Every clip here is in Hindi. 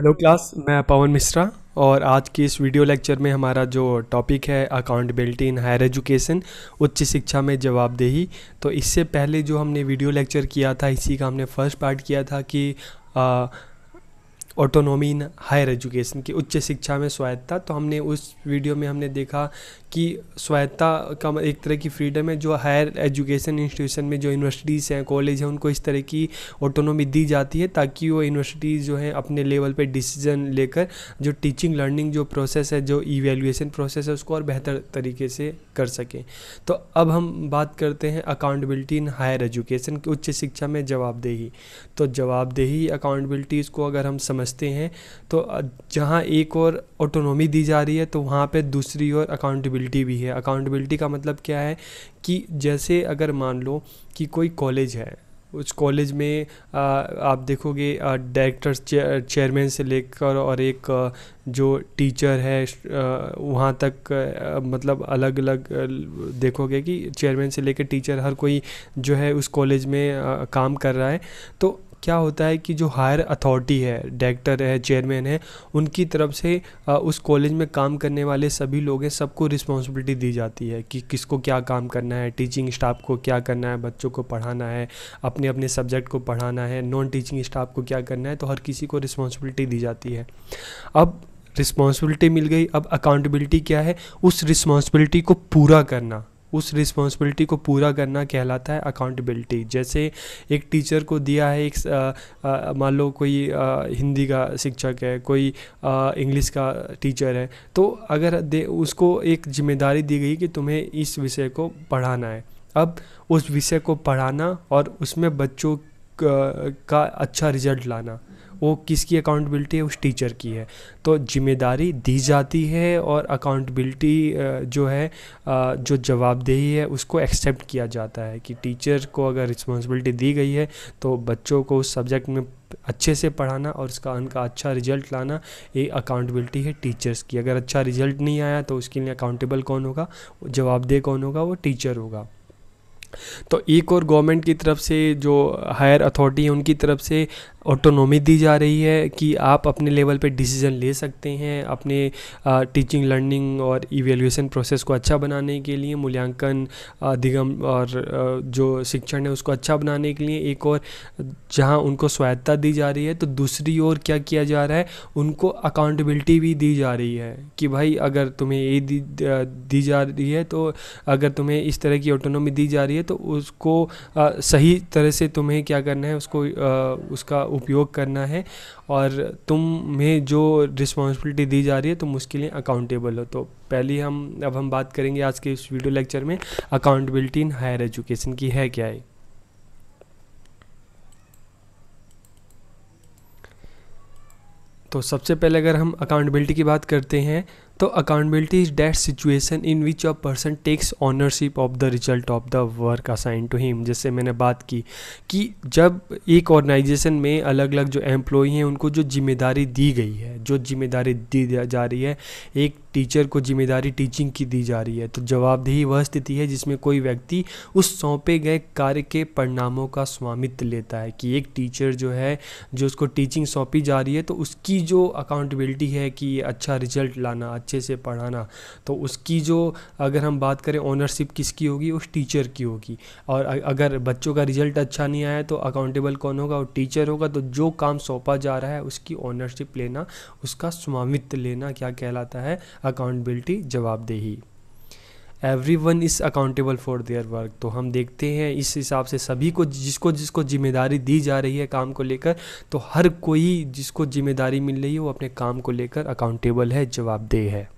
हेलो क्लास मैं पवन मिश्रा और आज के इस वीडियो लेक्चर में हमारा जो टॉपिक है अकाउंटेबिलिटी इन हायर एजुकेशन उच्च शिक्षा में जवाबदेही तो इससे पहले जो हमने वीडियो लेक्चर किया था इसी का हमने फर्स्ट पार्ट किया था कि ऑटोनॉमी इन हायर एजुकेशन की उच्च शिक्षा में स्वायत्ता तो हमने उस वीडियो में हमने देखा की स्वायत्ता का एक तरह की फ्रीडम है जो हायर एजुकेशन इंस्टीट्यूशन में जो यूनिवर्सिटीज़ हैं कॉलेज हैं उनको इस तरह की ऑटोनॉमी दी जाती है ताकि वो यूनिवर्सिटीज़ जो हैं अपने लेवल पर डिसीजन लेकर जो टीचिंग लर्निंग जो प्रोसेस है जो इवेल्युएसन प्रोसेस है उसको और बेहतर तरीके से कर सकें तो अब हम बात करते हैं अकाउंटबिलिटी इन हायर एजुकेशन की उच्च शिक्षा में जवाबदेही तो जवाबदेही अकाउंटबिलिटीज़ को अगर हम समझते हैं तो जहाँ एक और ऑटोनॉमी दी जा रही है तो वहाँ पर दूसरी ओर अकाउंटबिलिटी अकाउंटेबिलिटी भी है अकाउंटेबिलिटी का मतलब क्या है कि जैसे अगर मान लो कि कोई कॉलेज है उस कॉलेज में आ, आप देखोगे डायरेक्टर्स चेयरमैन से लेकर और एक जो टीचर है वहाँ तक मतलब अलग अलग देखोगे कि चेयरमैन से लेकर टीचर हर कोई जो है उस कॉलेज में काम कर रहा है तो क्या होता है कि जो हायर अथॉरिटी है डायरेक्टर है चेयरमैन है उनकी तरफ से उस कॉलेज में काम करने वाले सभी लोग हैं सबको रिस्पॉन्सिबिलिटी दी जाती है कि किसको क्या काम करना है टीचिंग स्टाफ को क्या करना है बच्चों को पढ़ाना है अपने अपने सब्जेक्ट को पढ़ाना है नॉन टीचिंग स्टाफ को क्या करना है तो हर किसी को रिस्पॉन्सिबिलिटी दी जाती है अब रिस्पॉन्सिबिलिटी मिल गई अब अकाउंटेबिलिटी क्या है उस रिस्पॉन्सिबिलिटी को पूरा करना उस रिस्पॉन्सिबिलिटी को पूरा करना कहलाता है अकाउंटेबिलिटी जैसे एक टीचर को दिया है एक मान लो कोई आ, हिंदी का शिक्षक है कोई इंग्लिश का टीचर है तो अगर दे उसको एक जिम्मेदारी दी गई कि तुम्हें इस विषय को पढ़ाना है अब उस विषय को पढ़ाना और उसमें बच्चों का अच्छा रिजल्ट लाना वो किसकी अकाउंटबिलिटी है उस टीचर की है तो जिम्मेदारी दी जाती है और अकाउंटबिलिटी जो है जो जवाबदेही है उसको एक्सेप्ट किया जाता है कि टीचर को अगर रिस्पॉन्सिबिलिटी दी गई है तो बच्चों को उस सब्जेक्ट में अच्छे से पढ़ाना और उसका उनका अच्छा रिजल्ट लाना ये अकाउंटबिलिटी है टीचर्स की अगर अच्छा रिजल्ट नहीं आया तो उसके लिए अकाउंटेबल कौन होगा जवाबदेह कौन होगा वो टीचर होगा तो एक और गवर्नमेंट की तरफ से जो हायर अथॉरिटी है उनकी तरफ से ऑटोनॉमी दी जा रही है कि आप अपने लेवल पे डिसीजन ले सकते हैं अपने टीचिंग लर्निंग और इवेल्यूशन प्रोसेस को अच्छा बनाने के लिए मूल्यांकन अधिगम और जो शिक्षण है उसको अच्छा बनाने के लिए एक और जहाँ उनको स्वायत्ता दी जा रही है तो दूसरी ओर क्या किया जा रहा है उनको अकाउंटेबिलिटी भी दी जा रही है कि भाई अगर तुम्हें ये दी, दी जा रही है तो अगर तुम्हें इस तरह की ऑटोनॉमी दी जा रही है तो उसको सही तरह से तुम्हें क्या करना है उसको उसका उपयोग करना है और तुम्हें जो रिस्पॉन्सिबिलिटी दी जा रही है तुम उसके लिए अकाउंटेबल हो तो पहली हम अब हम बात करेंगे आज के इस वीडियो लेक्चर में अकाउंटेबिलिटी इन हायर एजुकेशन की है क्या है तो सबसे पहले अगर हम अकाउंटेबिलिटी की बात करते हैं तो accountability is that situation in which a person takes ownership of the result of the work assign to him जैसे मैंने बात की कि जब एक ऑर्गेनाइजेशन में अलग अलग जो एम्प्लॉई हैं उनको जो जिम्मेदारी दी गई है जो जिम्मेदारी दी जा रही है एक टीचर को जिम्मेदारी टीचिंग की दी जा रही है तो जवाबदेही वह स्थिति है जिसमें कोई व्यक्ति उस सौंपे गए कार्य के परिणामों का स्वामित्व लेता है कि एक टीचर जो है जो उसको टीचिंग सौंपी जा रही है तो उसकी जो अकाउंटेबिलिटी है कि अच्छा रिजल्ट लाना अच्छे से पढ़ाना तो उसकी जो अगर हम बात करें ऑनरशिप किसकी होगी उस टीचर की होगी और अगर बच्चों का रिजल्ट अच्छा नहीं आया तो अकाउंटेबल कौन होगा और टीचर होगा तो जो काम सौंपा जा रहा है उसकी ऑनरशिप लेना उसका स्वामित्व लेना क्या कहलाता है अकाउंटबिलिटी जवाबदेही everyone is accountable for their work तो हम देखते हैं इस हिसाब से सभी को जिसको जिसको जिम्मेदारी दी जा रही है काम को लेकर तो हर कोई जिसको जिम्मेदारी मिल रही है वो अपने काम को लेकर अकाउंटेबल है जवाबदेह है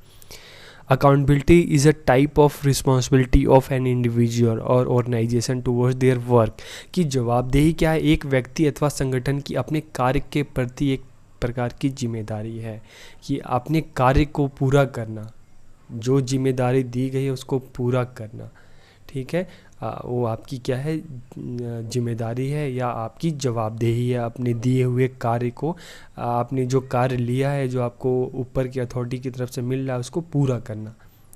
accountability is a type of responsibility of an individual और ऑर्गेनाइजेशन टूवर्ड्स देयर वर्क की जवाबदेही क्या है एक व्यक्ति अथवा संगठन की अपने कार्य के प्रति एक प्रकार की जिम्मेदारी है कि अपने कार्य को पूरा करना जो जिम्मेदारी दी गई है उसको पूरा करना ठीक है वो आपकी क्या है जिम्मेदारी है या आपकी जवाबदेही है अपने दिए हुए कार्य को आपने जो कार्य लिया है जो आपको ऊपर की अथॉरिटी की तरफ से मिल रहा है उसको पूरा करना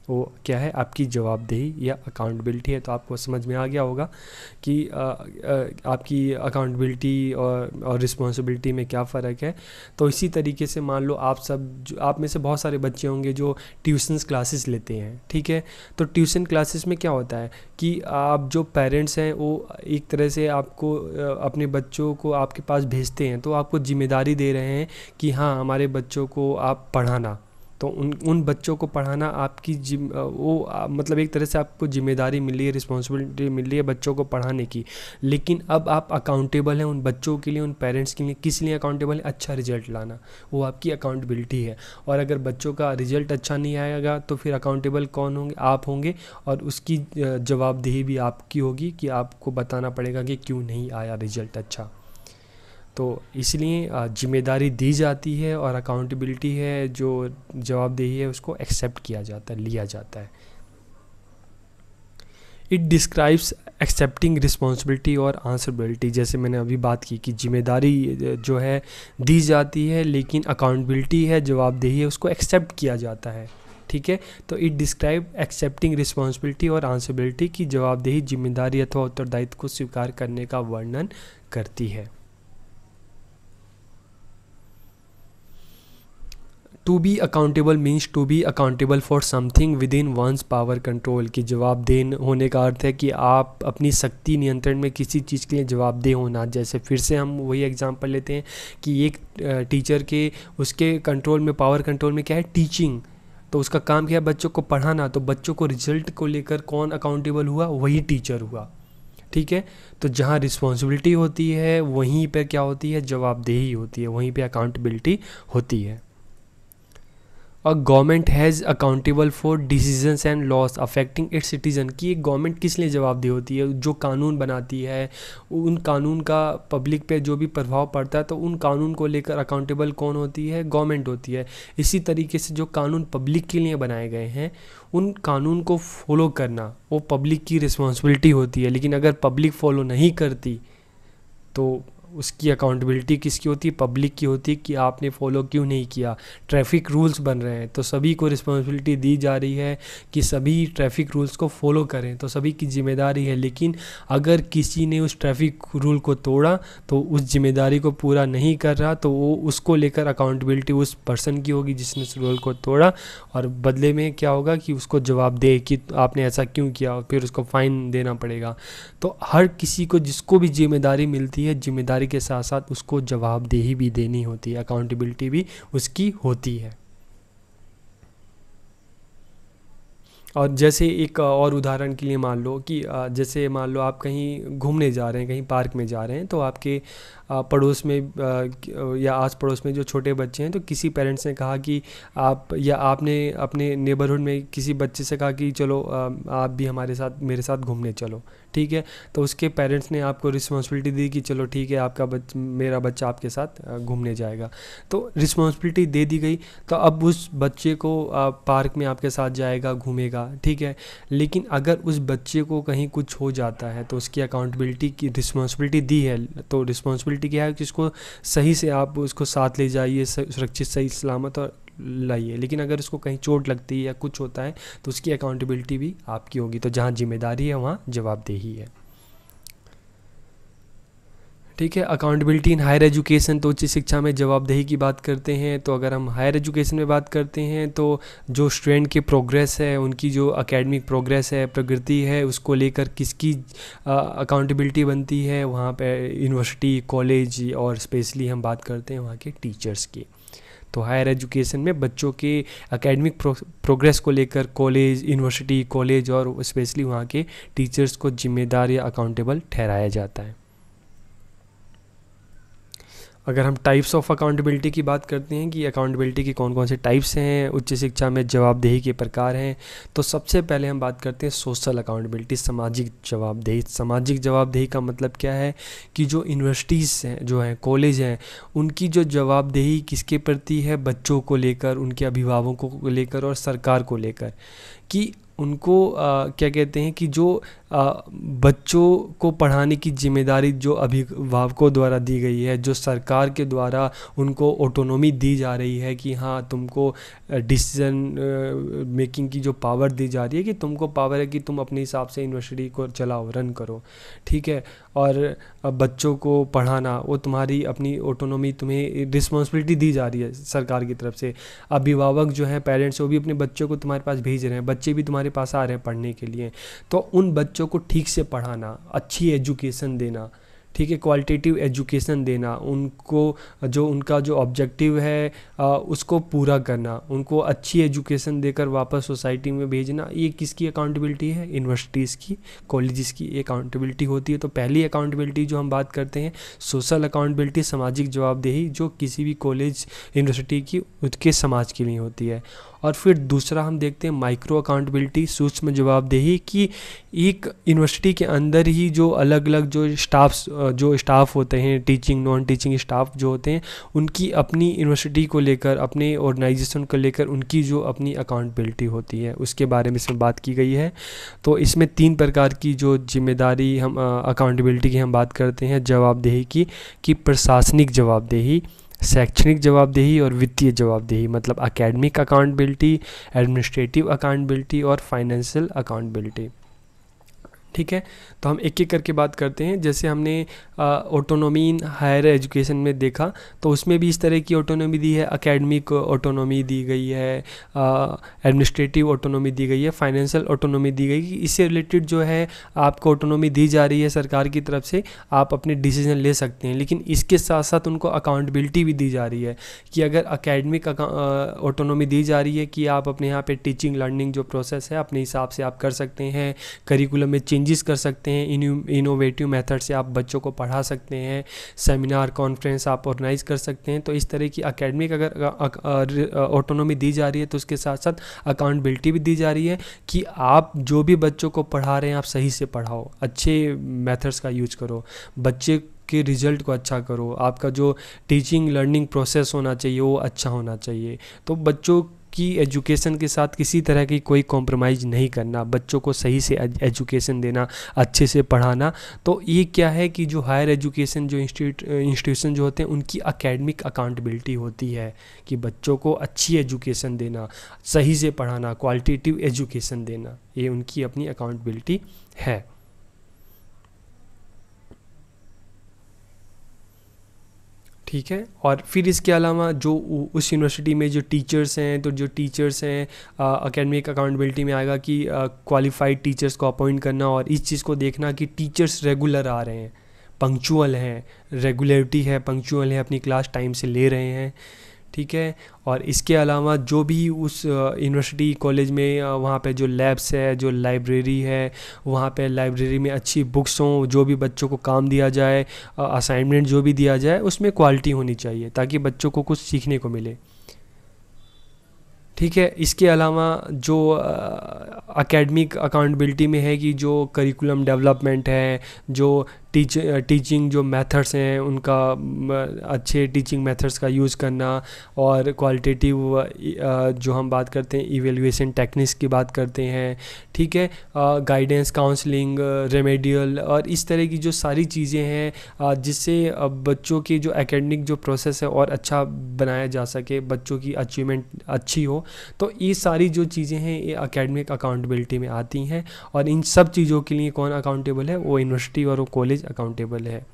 वो क्या है आपकी जवाबदेही या अकाउंटबिलिटी है तो आपको समझ में आ गया होगा कि आ, आ, आपकी अकाउंटबिलिटी और और रिस्पॉन्सिबिलिटी में क्या फ़र्क है तो इसी तरीके से मान लो आप सब जो आप में से बहुत सारे बच्चे होंगे जो ट्यूशन्स क्लासेस लेते हैं ठीक है तो ट्यूशन क्लासेस में क्या होता है कि आप जो पेरेंट्स हैं वो एक तरह से आपको अपने बच्चों को आपके पास भेजते हैं तो आपको जिम्मेदारी दे रहे हैं कि हाँ हमारे बच्चों को आप पढ़ाना तो उन उन बच्चों को पढ़ाना आपकी जिम वो आ, मतलब एक तरह से आपको जिम्मेदारी मिली है रिस्पॉन्सिबिलिटी मिल रही है बच्चों को पढ़ाने की लेकिन अब आप अकाउंटेबल हैं उन बच्चों के लिए उन पेरेंट्स के लिए किस लिए अकाउंटेबल है अच्छा रिजल्ट लाना वो आपकी अकाउंटेबिलिटी है और अगर बच्चों का रिजल्ट अच्छा नहीं आएगा तो फिर अकाउंटेबल कौन होंगे आप होंगे और उसकी जवाबदेही भी आपकी होगी कि आपको बताना पड़ेगा कि क्यों नहीं आया रिजल्ट अच्छा तो इसलिए जिम्मेदारी दी जाती है और अकाउंटेबिलिटी है जो जवाबदेही है उसको एक्सेप्ट किया जाता है लिया जाता है इट डिस्क्राइब्स एक्सेप्टिंग रिस्पॉन्सिबिलिटी और आंसरबिलिटी जैसे मैंने अभी बात की कि जिम्मेदारी जो है दी जाती है लेकिन अकाउंटबिलिटी है जवाबदेही है उसको एक्सेप्ट किया जाता है ठीक है तो इट डिस्क्राइब एक्सेप्टिंग रिस्पॉन्सिबिलिटी और आंसरबिलिटी की जवाबदेही जिम्मेदारी अथवा उत्तरदायित्व को स्वीकार करने का वर्णन करती है to be accountable means to be accountable for something within one's power control की जवाबदेह होने का अर्थ है कि आप अपनी शक्ति नियंत्रण में किसी चीज़ के लिए जवाबदेह होना जैसे फिर से हम वही एग्जांपल लेते हैं कि एक टीचर के उसके कंट्रोल में पावर कंट्रोल में क्या है टीचिंग तो उसका काम क्या है बच्चों को पढ़ाना तो बच्चों को रिजल्ट को लेकर कौन अकाउंटेबल हुआ वही टीचर हुआ ठीक है तो जहाँ रिस्पॉन्सिबिलिटी होती है वहीं पर क्या होती है जवाबदेही होती है वहीं पर अकाउंटेबिलिटी होती है a government has accountable for decisions and laws affecting its citizen कि एक गवर्नमेंट किस लिए जवाबदेह होती है जो कानून बनाती है उन कानून का पब्लिक पे जो भी प्रभाव पड़ता है तो उन कानून को लेकर अकाउंटेबल कौन होती है गवर्नमेंट होती है इसी तरीके से जो कानून पब्लिक के लिए बनाए गए हैं उन कानून को फॉलो करना वो पब्लिक की रिस्पॉन्सिबिलिटी होती है लेकिन अगर पब्लिक फॉलो नहीं करती तो उसकी अकाउंटेबिलिटी किसकी होती है पब्लिक की होती है कि आपने फॉलो क्यों नहीं किया ट्रैफिक रूल्स बन रहे हैं तो सभी को रिस्पॉन्सिबिलिटी दी जा रही है कि सभी ट्रैफिक रूल्स को फॉलो करें तो सभी की जिम्मेदारी है लेकिन अगर किसी ने उस ट्रैफिक रूल को तोड़ा तो उस जिम्मेदारी को पूरा नहीं कर रहा तो वो उसको लेकर अकाउंटेबिलिटी उस पर्सन की होगी जिसने उस रूल को तोड़ा और बदले में क्या होगा कि उसको जवाब दे कि आपने ऐसा क्यों किया और फिर उसको फ़ाइन देना पड़ेगा तो हर किसी को जिसको भी जिम्मेदारी मिलती है जिम्मेदारी जिम्मेदारी के साथ साथ उसको जवाबदेही भी देनी होती है अकाउंटेबिलिटी भी उसकी होती है और जैसे एक और उदाहरण के लिए मान लो कि जैसे मान लो आप कहीं घूमने जा रहे हैं कहीं पार्क में जा रहे हैं तो आपके पड़ोस में या आस पड़ोस में जो छोटे बच्चे हैं तो किसी पेरेंट्स ने कहा कि आप या आपने अपने नेबरहुड में किसी बच्चे से कहा कि चलो आप भी हमारे साथ मेरे साथ घूमने चलो ठीक है तो उसके पेरेंट्स ने आपको रिस्पॉन्सिबिलिटी दी कि चलो ठीक है आपका बच मेरा बच्चा आपके साथ घूमने जाएगा तो रिस्पॉन्सिबिलिटी दे दी गई तो अब उस बच्चे को पार्क में आपके साथ जाएगा घूमेगा ठीक है लेकिन अगर उस बच्चे को कहीं कुछ हो जाता है तो उसकी अकाउंटेबिलिटी की रिस्पॉन्सिबिलिटी दी है तो रिस्पॉन्सिबिलिटी फैसिलिटी क्या है कि इसको सही से आप उसको साथ ले जाइए सुरक्षित सही सलामत और लाइए लेकिन अगर उसको कहीं चोट लगती है या कुछ होता है तो उसकी अकाउंटेबिलिटी भी आपकी होगी तो जहाँ जिम्मेदारी है वहाँ जवाबदेही है ठीक है अकाउंटेबिलिटी इन हायर एजुकेशन तो उच्च शिक्षा में जवाबदेही की बात करते हैं तो अगर हम हायर एजुकेशन में बात करते हैं तो जो स्टूडेंट की प्रोग्रेस है उनकी जो अकेडमिक प्रोग्रेस है प्रगति है उसको लेकर किसकी अकाउंटेबिलिटी बनती है वहाँ पे यूनिवर्सिटी कॉलेज और स्पेशली हम बात करते हैं वहाँ के टीचर्स की तो हायर एजुकेशन में बच्चों के अकेडमिक प्रोग्रेस को लेकर कॉलेज यूनिवर्सिटी कॉलेज और स्पेशली वहाँ के टीचर्स को जिम्मेदार या अकाउंटेबल ठहराया जाता है अगर हम टाइप्स ऑफ अकाउंटेबिलिटी की बात करते हैं कि अकाउंटेबिलिटी के कौन कौन से टाइप्स हैं उच्च शिक्षा में जवाबदेही के प्रकार हैं तो सबसे पहले हम बात करते हैं सोशल अकाउंटेबिलिटी सामाजिक जवाबदेही सामाजिक जवाबदेही का मतलब क्या है कि जो यूनिवर्सिटीज़ हैं जो हैं कॉलेज हैं उनकी जो जवाबदेही किसके प्रति है बच्चों को लेकर उनके अभिभावकों को लेकर और सरकार को लेकर कि उनको आ, क्या कहते हैं कि जो आ, बच्चों को पढ़ाने की जिम्मेदारी जो अभिभावकों द्वारा दी गई है जो सरकार के द्वारा उनको ऑटोनोमी दी जा रही है कि हाँ तुमको डिसीजन मेकिंग की जो पावर दी जा रही है कि तुमको पावर है कि तुम अपने हिसाब से यूनिवर्सिटी को चलाओ रन करो ठीक है और बच्चों को पढ़ाना वो तुम्हारी अपनी ऑटोनोमी तुम्हें रिस्पॉन्सिबिलिटी दी जा रही है सरकार की तरफ से अभिभावक जो है पेरेंट्स वो भी अपने बच्चों को तुम्हारे पास भेज रहे हैं बच्चे भी तुम्हारे पास आ रहे हैं पढ़ने के लिए तो उन बच्चों को ठीक से पढ़ाना अच्छी एजुकेशन देना ठीक है क्वालिटेटिव एजुकेशन देना उनको जो उनका जो ऑब्जेक्टिव है उसको पूरा करना उनको अच्छी एजुकेशन देकर वापस सोसाइटी में भेजना ये किसकी अकाउंटेबिलिटी है यूनिवर्सिटीज़ की कॉलेज़ की अकाउंटेबिलिटी होती है तो पहली अकाउंटेबिलिटी जो हम बात करते हैं सोशल अकाउंटेबिलिटी सामाजिक जवाबदेही जो किसी भी कॉलेज यूनिवर्सिटी की उसके समाज के लिए होती है और फिर दूसरा हम देखते हैं माइक्रो अकाउंटेबिलिटी सूक्ष्म जवाबदेही कि एक यूनिवर्सिटी के अंदर ही जो अलग अलग जो स्टाफ जो स्टाफ होते हैं टीचिंग नॉन टीचिंग स्टाफ जो होते हैं उनकी अपनी यूनिवर्सिटी को लेकर अपने ऑर्गेनाइजेशन को लेकर उनकी जो अपनी अकाउंटेबिलिटी होती है उसके बारे में इसमें बात की गई है तो इसमें तीन प्रकार की जो जिम्मेदारी हम अकाउंटेबिलिटी की हम बात करते हैं जवाबदेही की कि प्रशासनिक जवाबदेही शैक्षणिक जवाबदेही और वित्तीय जवाबदेही मतलब अकेडमिक अकाउंटबिलिटी एडमिनिस्ट्रेटिव अकाउंटबिलिटी और फाइनेंशियल अकाउंटबिलिटी ठीक है तो हम एक एक करके बात करते हैं जैसे हमने ऑटोनोमी इन हायर एजुकेशन में देखा तो उसमें भी इस तरह की ऑटोनोमी दी है अकेडमिक ऑटोनोमी दी गई है एडमिनिस्ट्रेटिव ऑटोनोमी दी गई है फाइनेंशियल ऑटोनोमी दी गई कि इससे रिलेटेड जो है आपको ऑटोनोमी दी जा रही है सरकार की तरफ से आप अपने डिसीजन ले सकते हैं लेकिन इसके साथ साथ उनको अकाउंटबिलिटी भी दी जा रही है कि अगर अकेडमिक ऑटोनोमी दी जा रही है कि आप अपने यहाँ पर टीचिंग लर्निंग जो प्रोसेस है अपने हिसाब से आप कर सकते हैं करिकुलम में चेंज चेंजेस कर सकते हैं इनोवेटिव मेथड से आप बच्चों को पढ़ा सकते हैं सेमिनार कॉन्फ्रेंस आप ऑर्गेनाइज कर सकते हैं तो इस तरह की अकेडमिक अगर ऑटोनोमी दी जा रही है तो उसके साथ साथ अकाउंटबिलिटी भी दी जा रही है कि आप जो भी बच्चों को पढ़ा रहे हैं आप सही से पढ़ाओ अच्छे मेथड्स का यूज करो बच्चे के रिजल्ट को अच्छा करो आपका जो टीचिंग लर्निंग प्रोसेस होना चाहिए वो अच्छा होना चाहिए तो बच्चों की एजुकेशन के साथ किसी तरह की कोई कॉम्प्रोमाइज़ नहीं करना बच्चों को सही से एजुकेशन देना अच्छे से पढ़ाना तो ये क्या है कि जो हायर एजुकेशन जो इंस्टीट्यूशन जो होते हैं उनकी अकेडमिक अकाउंटेबिलिटी होती है कि बच्चों को अच्छी एजुकेशन देना सही से पढ़ाना क्वालिटेटिव एजुकेशन देना ये उनकी अपनी अकाउंटबिलिटी है ठीक है और फिर इसके अलावा जो उस यूनिवर्सिटी में जो टीचर्स हैं तो जो टीचर्स हैं अकेडमिक अकाउंटेबिलिटी में आएगा कि क्वालिफाइड टीचर्स को अपॉइंट करना और इस चीज़ को देखना कि टीचर्स रेगुलर आ रहे हैं पंक्चुअल हैं रेगुलरिटी है पंक्चुअल है अपनी क्लास टाइम से ले रहे हैं ठीक है और इसके अलावा जो भी उस यूनिवर्सिटी कॉलेज में वहाँ पे जो लैब्स है जो लाइब्रेरी है वहाँ पे लाइब्रेरी में अच्छी बुक्स हों जो भी बच्चों को काम दिया जाए असाइनमेंट जो भी दिया जाए उसमें क्वालिटी होनी चाहिए ताकि बच्चों को कुछ सीखने को मिले ठीक है इसके अलावा जो अकेडमिक अकाउंटबिलिटी में है कि जो करिकुलम डेवलपमेंट है जो टीच टीचिंग uh, जो मेथड्स हैं उनका अच्छे टीचिंग मेथड्स का यूज़ करना और क्वालिटेटिव uh, uh, जो हम बात करते हैं इवेल्यूशन टेक्निक्स की बात करते हैं ठीक है गाइडेंस काउंसलिंग रेमेडियल और इस तरह की जो सारी चीज़ें हैं जिससे बच्चों की जो एकेडमिक जो प्रोसेस है और अच्छा बनाया जा सके बच्चों की अचीवमेंट अच्छी हो तो ये सारी जो चीज़ें हैं ये अकेडमिक अकाउंटेबिलिटी में आती हैं और इन सब चीज़ों के लिए कौन अकाउंटेबल है वो यूनिवर्सिटी और वो कॉलेज इज़ अकाउंटेबल है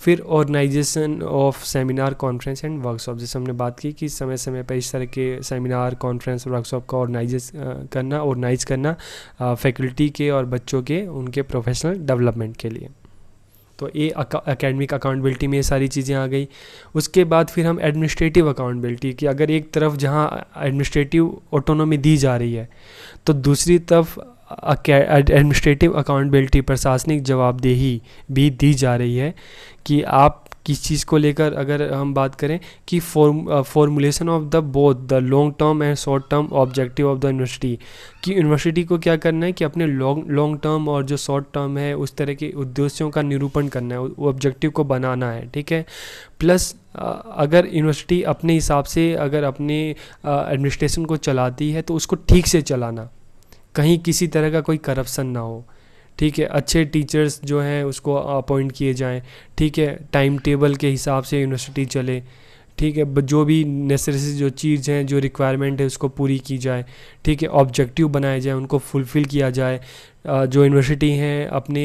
फिर organisation of seminar conference and workshop जैसे हमने बात की कि समय समय पर इस तरह के सेमिनार कॉन्फ्रेंस वर्कशॉप का ऑर्गेनाइज करना ऑर्गेनाइज करना फैकल्टी के और बच्चों के उनके प्रोफेशनल डेवलपमेंट के लिए तो ये अकेडमिक अकाउंटेबिलिटी में ये सारी चीज़ें आ गई उसके बाद फिर हम एडमिनिस्ट्रेटिव अकाउंटेबिलिटी की अगर एक तरफ जहां एडमिनिस्ट्रेटिव ऑटोनॉमी दी जा रही है तो दूसरी तरफ एडमिनिस्ट्रेटिव अकाउंटेबिलिटी प्रशासनिक जवाबदेही भी दी जा रही है कि आप किस चीज़ को लेकर अगर हम बात करें कि formulation of the both the long term and short term objective of the university कि यूनिवर्सिटी को क्या करना है कि अपने लॉन्ग लॉन्ग टर्म और जो शॉर्ट टर्म है उस तरह के उद्देश्यों का निरूपण करना है ऑब्जेक्टिव को बनाना है ठीक है प्लस अगर यूनिवर्सिटी अपने हिसाब से अगर अपने एडमिनिस्ट्रेशन को चलाती है तो उसको ठीक से चलाना कहीं किसी तरह का कोई करप्शन ना हो ठीक है अच्छे टीचर्स जो हैं उसको अपॉइंट किए जाएं ठीक है टाइम टेबल के हिसाब से यूनिवर्सिटी चले ठीक है जो भी नेसेसरी जो चीज़ हैं जो रिक्वायरमेंट है उसको पूरी की जाए ठीक है ऑब्जेक्टिव बनाए जाए उनको फुलफ़िल किया जाए जो यूनिवर्सिटी हैं अपने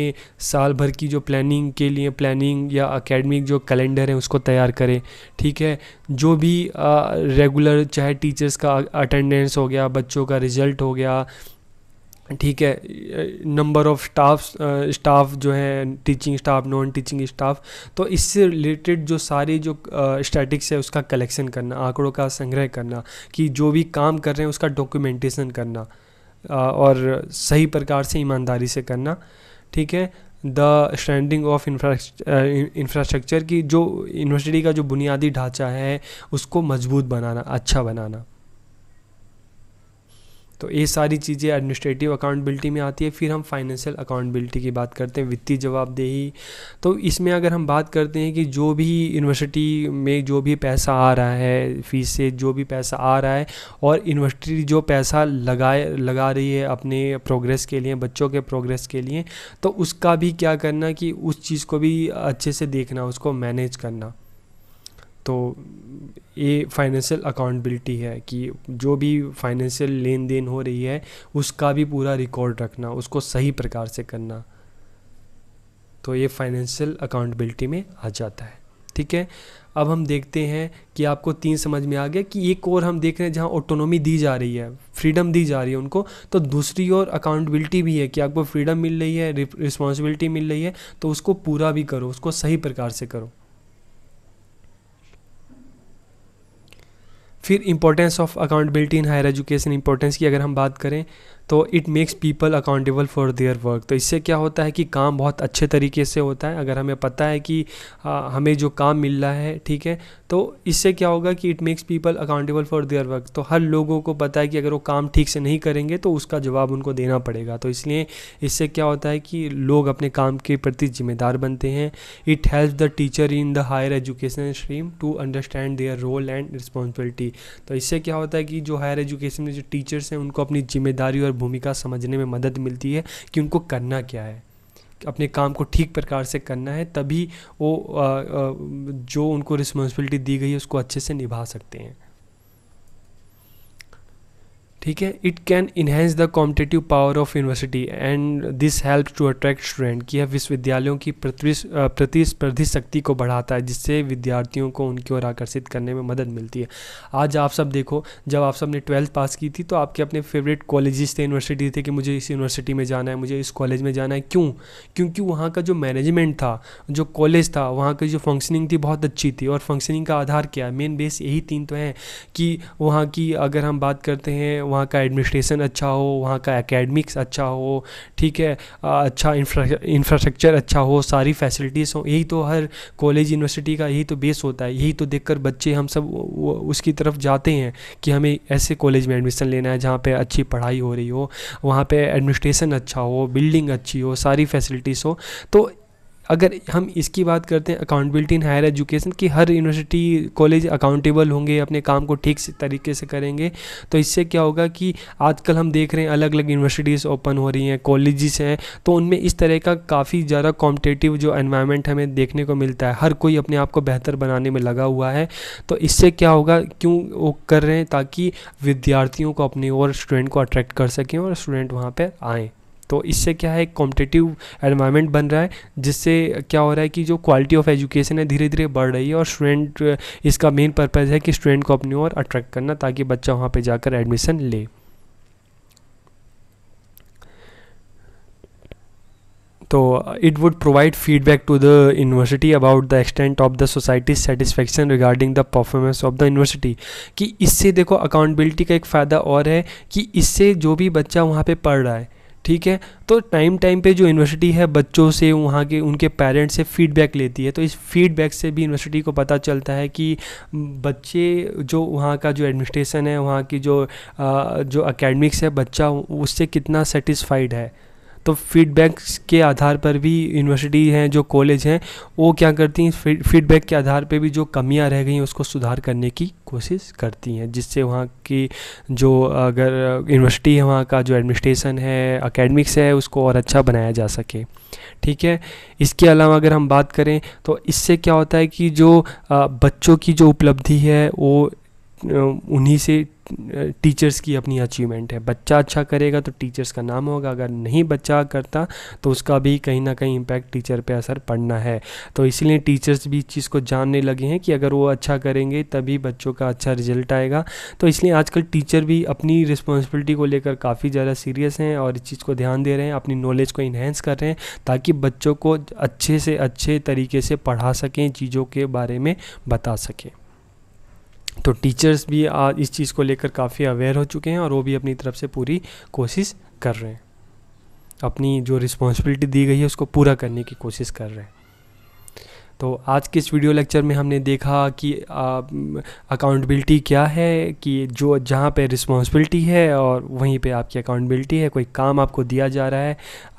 साल भर की जो प्लानिंग के लिए प्लानिंग या एकेडमिक जो कैलेंडर है उसको तैयार करें ठीक है जो भी रेगुलर चाहे टीचर्स का अटेंडेंस हो गया बच्चों का रिजल्ट हो गया ठीक है नंबर ऑफ स्टाफ स्टाफ जो है teaching staff non teaching staff तो इससे रिलेटेड जो सारी जो स्टैटिक्स है उसका कलेक्शन करना आंकड़ों का संग्रह करना कि जो भी काम कर रहे हैं उसका डॉक्यूमेंटेशन करना uh, और सही प्रकार से ईमानदारी से करना ठीक है द स्टैंडिंग ऑफ इंफ्रास्ट्रक्चर की जो यूनिवर्सिटी का जो बुनियादी ढांचा है उसको मजबूत बनाना अच्छा बनाना तो ये सारी चीज़ें एडमिनिस्ट्रेटिव अकाउंटबिलिटी में आती है फिर हम फाइनेंशियल अकाउंटबिलिटी की बात करते हैं वित्तीय जवाबदेही तो इसमें अगर हम बात करते हैं कि जो भी यूनिवर्सिटी में जो भी पैसा आ रहा है फीस से जो भी पैसा आ रहा है और यूनिवर्सिटी जो पैसा लगाए लगा रही है अपने प्रोग्रेस के लिए बच्चों के प्रोग्रेस के लिए तो उसका भी क्या करना कि उस चीज़ को भी अच्छे से देखना उसको मैनेज करना तो ये फाइनेंशियल अकाउंटबिलिटी है कि जो भी फाइनेंशियल लेन देन हो रही है उसका भी पूरा रिकॉर्ड रखना उसको सही प्रकार से करना तो ये फाइनेंशियल अकाउंटबिलिटी में आ जाता है ठीक है अब हम देखते हैं कि आपको तीन समझ में आ गया कि एक और हम देख रहे हैं जहाँ ऑटोनॉमी दी जा रही है फ्रीडम दी जा रही है उनको तो दूसरी ओर अकाउंटबिलिटी भी है कि आपको फ्रीडम मिल रही है रिस्पॉन्सिबिलिटी मिल रही है तो उसको पूरा भी करो उसको सही प्रकार से करो फिर importance of accountability in higher education importance की अगर हम बात करें तो it makes people accountable for their work तो इससे क्या होता है कि काम बहुत अच्छे तरीके से होता है अगर हमें पता है कि आ, हमें जो काम मिल रहा है ठीक है तो इससे क्या होगा कि it makes people accountable for their work तो हर लोगों को पता है कि अगर वो काम ठीक से नहीं करेंगे तो उसका जवाब उनको देना पड़ेगा तो इसलिए इससे क्या होता है कि लोग अपने काम के प्रति जिम्मेदार बनते हैं it help the teacher in the higher education stream to understand their role and responsibility तो इससे क्या होता है कि जो हायर एजुकेशन में जो टीचर्स हैं उनको अपनी जिम्मेदारी और भूमिका समझने में मदद मिलती है कि उनको करना क्या है अपने काम को ठीक प्रकार से करना है तभी वो जो उनको रिस्पॉन्सिबिलिटी दी गई है उसको अच्छे से निभा सकते हैं ठीक है it can enhance the competitive power of university and this help to attract student कि यह विश्वविद्यालयों की प्रतिस्पर्धी शक्ति को बढ़ाता है जिससे विद्यार्थियों को उनकी ओर आकर्षित करने में मदद मिलती है आज आप सब देखो जब आप सब ने ट्वेल्थ पास की थी तो आपके अपने फेवरेट कॉलेजेस थे यूनिवर्सिटी थे कि मुझे इस यूनिवर्सिटी में जाना है मुझे इस कॉलेज में जाना है क्यों क्योंकि वहाँ का जो मैनेजमेंट था जो कॉलेज था वहाँ की जो फंक्शनिंग थी बहुत अच्छी थी और फंक्शनिंग का आधार क्या है मेन बेस यही तीन तो हैं कि वहाँ की अगर हम बात करते हैं वहाँ का एडमिनिस्ट्रेशन अच्छा हो वहाँ का एकेडमिक्स अच्छा हो ठीक है अच्छा इंफ्रास्ट्रक्चर अच्छा हो सारी फैसिलिटीज़ हो यही तो हर कॉलेज यूनिवर्सिटी का यही तो बेस होता है यही तो देख बच्चे हम सब उसकी तरफ जाते हैं कि हमें ऐसे कॉलेज में एडमिशन लेना है जहाँ पर अच्छी पढ़ाई हो रही हो वहाँ पर एडमिनिस्ट्रेशन अच्छा हो बिल्डिंग अच्छी हो सारी फैसिलिटीज़ हो तो अगर हम इसकी बात करते हैं अकाउंटेबिलिटी इन हायर एजुकेशन की हर यूनिवर्सिटी कॉलेज अकाउंटेबल होंगे अपने काम को ठीक से तरीके से करेंगे तो इससे क्या होगा कि आजकल हम देख रहे हैं अलग अलग यूनिवर्सिटीज़ ओपन हो रही हैं कॉलेजेस हैं तो उनमें इस तरह का काफ़ी ज़्यादा कॉम्पिटेटिव जो एनवायरमेंट हमें देखने को मिलता है हर कोई अपने आप को बेहतर बनाने में लगा हुआ है तो इससे क्या होगा क्यों वो कर रहे हैं ताकि विद्यार्थियों को अपनी और स्टूडेंट को अट्रैक्ट कर सकें और स्टूडेंट वहाँ पर आएँ तो इससे क्या है कॉम्पिटिटिव एनवायरनमेंट बन रहा है जिससे क्या हो रहा है कि जो क्वालिटी ऑफ एजुकेशन है धीरे धीरे बढ़ रही है और स्टूडेंट इसका मेन पर्पज़ है कि स्टूडेंट को अपनी ओर अट्रैक्ट करना ताकि बच्चा वहाँ पर जाकर एडमिशन ले तो it would provide feedback to the university about the extent of the society satisfaction regarding the performance of the university कि इससे देखो अकाउंटेबिलिटी का एक फ़ायदा और है कि इससे जो भी बच्चा वहाँ पे पढ़ रहा है ठीक है तो टाइम टाइम पे जो यूनिवर्सिटी है बच्चों से वहाँ के उनके पेरेंट्स से फीडबैक लेती है तो इस फीडबैक से भी यूनिवर्सिटी को पता चलता है कि बच्चे जो वहाँ का जो एडमिनिस्ट्रेशन है वहाँ की जो आ, जो अकेडमिक्स है बच्चा उससे कितना सेटिस्फाइड है तो फीडबैक्स के आधार पर भी यूनिवर्सिटी हैं जो कॉलेज हैं वो क्या करती हैं फीडबैक के आधार पर भी जो कमियाँ रह गई हैं उसको सुधार करने की कोशिश करती हैं जिससे वहाँ की जो अगर यूनिवर्सिटी है वहाँ का जो एडमिनिस्ट्रेशन है अकेडमिक्स है उसको और अच्छा बनाया जा सके ठीक है इसके अलावा अगर हम बात करें तो इससे क्या होता है कि जो बच्चों की जो उपलब्धि है वो उन्हीं से टीचर्स की अपनी अचीवमेंट है बच्चा अच्छा करेगा तो टीचर्स का नाम होगा अगर नहीं बच्चा करता तो उसका भी कहीं ना कहीं इम्पैक्ट टीचर पे असर पड़ना है तो इसलिए टीचर्स भी इस चीज़ को जानने लगे हैं कि अगर वो अच्छा करेंगे तभी बच्चों का अच्छा रिजल्ट आएगा तो इसलिए आजकल टीचर भी अपनी रिस्पॉन्सिबिलिटी को लेकर काफ़ी ज़्यादा सीरियस हैं और इस चीज़ को ध्यान दे रहे हैं अपनी नॉलेज को इन्हेंस कर रहे हैं ताकि बच्चों को अच्छे से अच्छे तरीके से पढ़ा सकें चीज़ों के बारे में बता सकें तो टीचर्स भी आज इस चीज़ को लेकर काफ़ी अवेयर हो चुके हैं और वो भी अपनी तरफ से पूरी कोशिश कर रहे हैं अपनी जो रिस्पॉन्सिबिलिटी दी गई है उसको पूरा करने की कोशिश कर रहे हैं तो आज के इस वीडियो लेक्चर में हमने देखा कि अकाउंटबिलिटी क्या है कि जो जहाँ पे रिस्पॉन्सिबिलिटी है और वहीं पे आपकी अकाउंटबिलिटी है कोई काम आपको दिया जा रहा है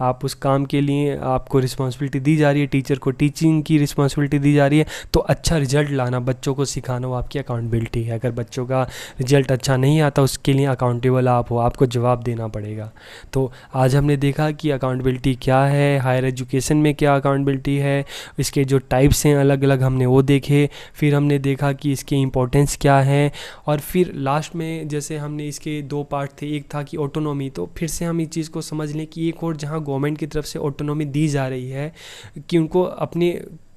आप उस काम के लिए आपको रिस्पॉन्सिबिलिटी दी जा रही है टीचर को टीचिंग की रिस्पॉन्सिबिलिटी दी जा रही है तो अच्छा रिजल्ट लाना बच्चों को सिखाना वो आपकी अकाउंटबिलिटी है अगर बच्चों का रिजल्ट अच्छा नहीं आता उसके लिए अकाउंटेबल आप हो आपको जवाब देना पड़ेगा तो आज हमने देखा कि अकाउंटबिलिटी क्या है हायर एजुकेशन में क्या अकाउंटबिलिटी है इसके जो टाइप टाइप्स हैं अलग अलग हमने वो देखे फिर हमने देखा कि इसके इंपॉर्टेंस क्या है और फिर लास्ट में जैसे हमने इसके दो पार्ट थे एक था कि ऑटोनॉमी तो फिर से हम इस चीज़ को समझ लें कि एक और जहाँ गवर्नमेंट की तरफ से ऑटोनॉमी दी जा रही है कि उनको अपने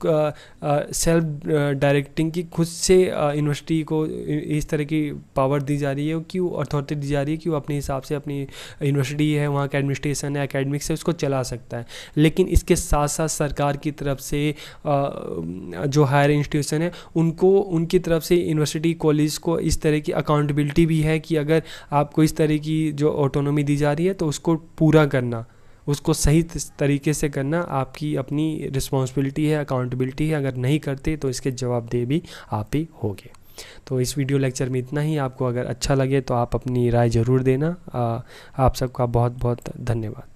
सेल्फ डायरेक्टिंग की खुद से यूनिवर्सिटी को इस तरह की पावर दी जा रही है कि वो अथॉरिटी दी जा रही है कि वो अपने हिसाब से अपनी यूनिवर्सिटी है वहाँ का एडमिनिस्ट्रेशन है अकेडमिक्स है उसको चला सकता है लेकिन इसके साथ साथ सरकार की तरफ से जो हायर इंस्टीट्यूशन है उनको उनकी तरफ से यूनिवर्सिटी कॉलेज को इस तरह की अकाउंटेबिलिटी भी है कि अगर आपको इस तरह की जो ऑटोनॉमी दी जा रही है तो उसको पूरा करना उसको सही तरीके से करना आपकी अपनी रिस्पॉन्सिबिलिटी है अकाउंटेबिलिटी है अगर नहीं करते तो इसके जवाबदेह भी आप ही होगे तो इस वीडियो लेक्चर में इतना ही आपको अगर अच्छा लगे तो आप अपनी राय ज़रूर देना आप सबका बहुत बहुत धन्यवाद